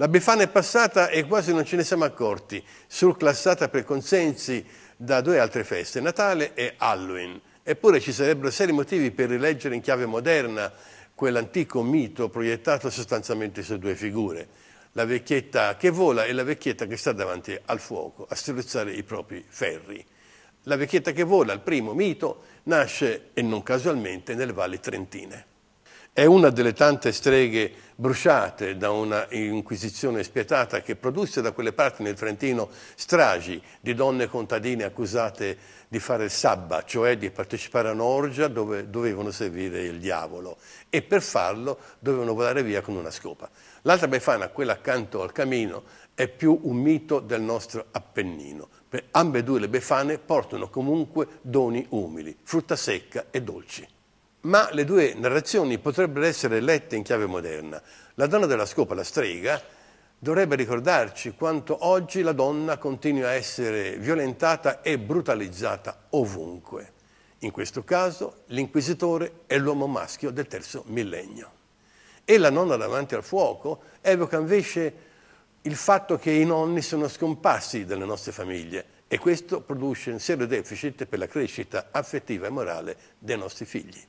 La Befana è passata e quasi non ce ne siamo accorti, surclassata per consensi da due altre feste, Natale e Halloween. Eppure ci sarebbero seri motivi per rileggere in chiave moderna quell'antico mito proiettato sostanzialmente su due figure, la vecchietta che vola e la vecchietta che sta davanti al fuoco a strizzare i propri ferri. La vecchietta che vola, il primo mito, nasce e non casualmente nelle valli trentine. È una delle tante streghe bruciate da una inquisizione spietata che produsse da quelle parti nel Trentino stragi di donne contadine accusate di fare il sabba, cioè di partecipare a un'orgia dove dovevano servire il diavolo e per farlo dovevano volare via con una scopa. L'altra Befana, quella accanto al camino, è più un mito del nostro Appennino. Ambe due le Befane portano comunque doni umili, frutta secca e dolci ma le due narrazioni potrebbero essere lette in chiave moderna. La donna della scopa, la strega, dovrebbe ricordarci quanto oggi la donna continua a essere violentata e brutalizzata ovunque. In questo caso l'inquisitore è l'uomo maschio del terzo millennio. E la nonna davanti al fuoco evoca invece il fatto che i nonni sono scomparsi dalle nostre famiglie e questo produce un serio deficit per la crescita affettiva e morale dei nostri figli.